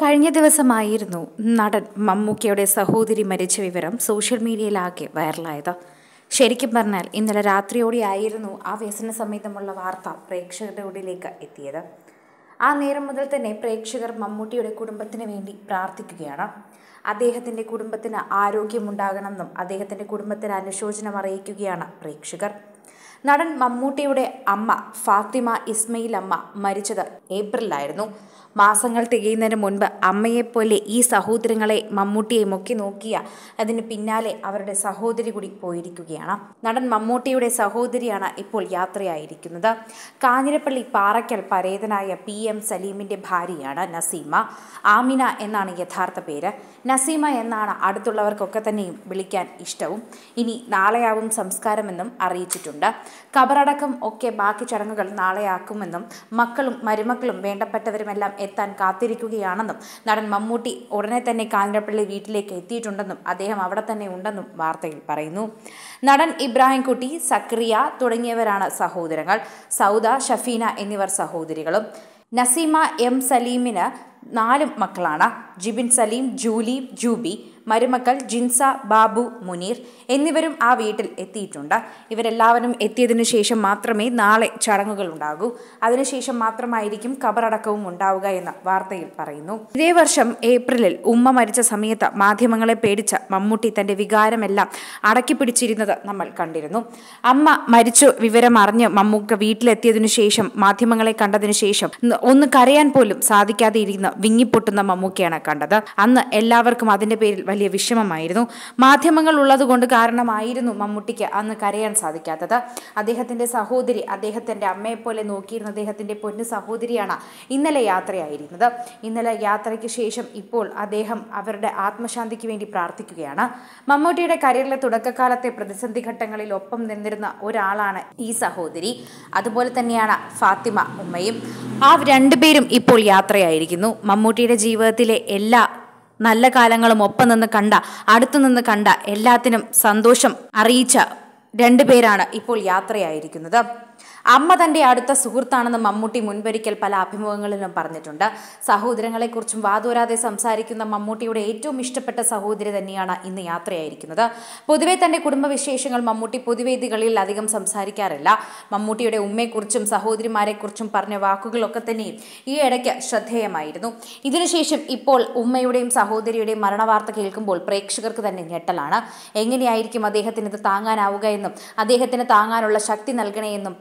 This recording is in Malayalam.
കഴിഞ്ഞ ദിവസമായിരുന്നു നടൻ മമ്മൂക്കയുടെ സഹോദരി മരിച്ച വിവരം സോഷ്യൽ മീഡിയയിലാകെ വൈറലായത് ശരിക്കും പറഞ്ഞാൽ ഇന്നലെ രാത്രിയോടെയായിരുന്നു ആ വ്യസന സമേതമുള്ള വാർത്ത പ്രേക്ഷകരുടെ ഉള്ളിലേക്ക് എത്തിയത് ആ നേരം മുതൽ തന്നെ പ്രേക്ഷകർ മമ്മൂട്ടിയുടെ കുടുംബത്തിന് വേണ്ടി പ്രാർത്ഥിക്കുകയാണ് അദ്ദേഹത്തിൻ്റെ കുടുംബത്തിന് ആരോഗ്യമുണ്ടാകണമെന്നും അദ്ദേഹത്തിൻ്റെ കുടുംബത്തിന് അനുശോചനം അറിയിക്കുകയാണ് പ്രേക്ഷകർ നടൻ മമ്മൂട്ടിയുടെ അമ്മ ഫാത്തിമ ഇസ്മയിൽ അമ്മ മരിച്ചത് ഏപ്രിലായിരുന്നു മാസങ്ങൾ തികയുന്നതിന് മുൻപ് അമ്മയെപ്പോലെ ഈ സഹോദരങ്ങളെ മമ്മൂട്ടിയെയും ഒക്കെ നോക്കിയ അതിന് പിന്നാലെ അവരുടെ സഹോദരി കൂടി പോയിരിക്കുകയാണ് നടൻ മമ്മൂട്ടിയുടെ സഹോദരിയാണ് ഇപ്പോൾ യാത്രയായിരിക്കുന്നത് കാഞ്ഞിരപ്പള്ളി പാറയ്ക്കൽ പരേതനായ പി എം സലീമിൻ്റെ ഭാര്യയാണ് നസീമ ആമിന എന്നാണ് യഥാർത്ഥ പേര് നസീമ എന്നാണ് അടുത്തുള്ളവർക്കൊക്കെ തന്നെയും വിളിക്കാൻ ഇഷ്ടവും ഇനി നാളെയാവും സംസ്കാരമെന്നും അറിയിച്ചിട്ടുണ്ട് കബറടക്കം ഒക്കെ ബാക്കി ചടങ്ങുകൾ നാളെയാക്കുമെന്നും മക്കളും മരുമക്കളും വേണ്ടപ്പെട്ടവരുമെല്ലാം എത്താൻ കാത്തിരിക്കുകയാണെന്നും നടൻ മമ്മൂട്ടി ഉടനെ തന്നെ കാഞ്ഞിരപ്പള്ളി വീട്ടിലേക്ക് എത്തിയിട്ടുണ്ടെന്നും അദ്ദേഹം അവിടെ തന്നെ ഉണ്ടെന്നും വാർത്തയിൽ പറയുന്നു നടൻ ഇബ്രാഹിംകുട്ടി സക്രിയ തുടങ്ങിയവരാണ് സഹോദരങ്ങൾ സൗദ ഷഫീന എന്നിവർ സഹോദരികളും നസീമ എം സലീമിന് നാലും മക്കളാണ് ജിബിൻ സലീം ജൂലി ജൂബി മരുമക്കൾ ജിൻസ ബാബു മുനീർ എന്നിവരും ആ വീട്ടിൽ എത്തിയിട്ടുണ്ട് ഇവരെല്ലാവരും എത്തിയതിനു ശേഷം മാത്രമേ നാളെ ചടങ്ങുകൾ ഉണ്ടാകൂ അതിനുശേഷം മാത്രമായിരിക്കും കബറടക്കവും ഉണ്ടാവുക എന്ന് വാർത്തയിൽ പറയുന്നു ഇതേ വർഷം ഏപ്രിലിൽ ഉമ്മ മരിച്ച സമയത്ത് മാധ്യമങ്ങളെ പേടിച്ച മമ്മൂട്ടി തന്റെ വികാരമെല്ലാം അടക്കി പിടിച്ചിരുന്നത് നമ്മൾ കണ്ടിരുന്നു അമ്മ മരിച്ചു വിവരം അറിഞ്ഞ് മമ്മൂക്ക വീട്ടിലെത്തിയതിനു ശേഷം മാധ്യമങ്ങളെ കണ്ടതിനു ശേഷം ഒന്ന് കരയാൻ പോലും സാധിക്കാതെ ഇരിക്കുന്ന വിങ്ങിപ്പൊട്ടുന്ന മമ്മൂക്കയാണ് കണ്ടത് അന്ന് എല്ലാവർക്കും അതിന്റെ പേരിൽ വലിയ വിഷമമായിരുന്നു മാധ്യമങ്ങൾ ഉള്ളതുകൊണ്ട് കാരണമായിരുന്നു മമ്മൂട്ടിക്ക് അന്ന് കരയാൻ സാധിക്കാത്തത് അദ്ദേഹത്തിൻ്റെ സഹോദരി അദ്ദേഹത്തിൻ്റെ അമ്മയെപ്പോലെ നോക്കിയിരുന്ന അദ്ദേഹത്തിൻ്റെ പൊന്നു സഹോദരിയാണ് ഇന്നലെ യാത്രയായിരുന്നത് ഇന്നലെ യാത്രയ്ക്ക് ശേഷം ഇപ്പോൾ അദ്ദേഹം അവരുടെ ആത്മശാന്തിക്ക് വേണ്ടി പ്രാർത്ഥിക്കുകയാണ് മമ്മൂട്ടിയുടെ കരിയറിലെ തുടക്കകാലത്തെ പ്രതിസന്ധി ഘട്ടങ്ങളിൽ ഒപ്പം നിന്നിരുന്ന ഒരാളാണ് ഈ സഹോദരി അതുപോലെ തന്നെയാണ് ഫാത്തിമ ഉമ്മയും ആ രണ്ടുപേരും ഇപ്പോൾ യാത്രയായിരിക്കുന്നു മമ്മൂട്ടിയുടെ ജീവിതത്തിലെ എല്ലാ നല്ല കാലങ്ങളും ഒപ്പം നിന്ന് കണ്ട അടുത്തു നിന്ന് കണ്ട എല്ലാത്തിനും സന്തോഷം അറിയിച്ച രണ്ടുപേരാണ് ഇപ്പോൾ യാത്രയായിരിക്കുന്നത് അമ്മ തൻ്റെ അടുത്ത സുഹൃത്താണെന്ന് മമ്മൂട്ടി മുൻപൊരിക്കൽ പല അഭിമുഖങ്ങളിലും പറഞ്ഞിട്ടുണ്ട് സഹോദരങ്ങളെക്കുറിച്ചും വാതോരാതെ സംസാരിക്കുന്ന മമ്മൂട്ടിയുടെ ഏറ്റവും ഇഷ്ടപ്പെട്ട സഹോദരി തന്നെയാണ് ഇന്ന് യാത്രയായിരിക്കുന്നത് പൊതുവെ തൻ്റെ കുടുംബവിശേഷങ്ങൾ മമ്മൂട്ടി പൊതുവേദികളിൽ അധികം സംസാരിക്കാറില്ല മമ്മൂട്ടിയുടെ ഉമ്മയെക്കുറിച്ചും സഹോദരിമാരെക്കുറിച്ചും പറഞ്ഞ വാക്കുകളൊക്കെ തന്നെയും ഈ ഇടയ്ക്ക് ശ്രദ്ധേയമായിരുന്നു ഇതിനുശേഷം ഇപ്പോൾ ഉമ്മയുടെയും സഹോദരിയുടെയും മരണവാർത്ത കേൾക്കുമ്പോൾ പ്രേക്ഷകർക്ക് തന്നെ ഞെട്ടലാണ് എങ്ങനെയായിരിക്കും അദ്ദേഹത്തിന് ഇത് താങ്ങാനാവുക എന്നും അദ്ദേഹത്തിന് താങ്ങാനുള്ള ശക്തി നൽകണേ എന്നും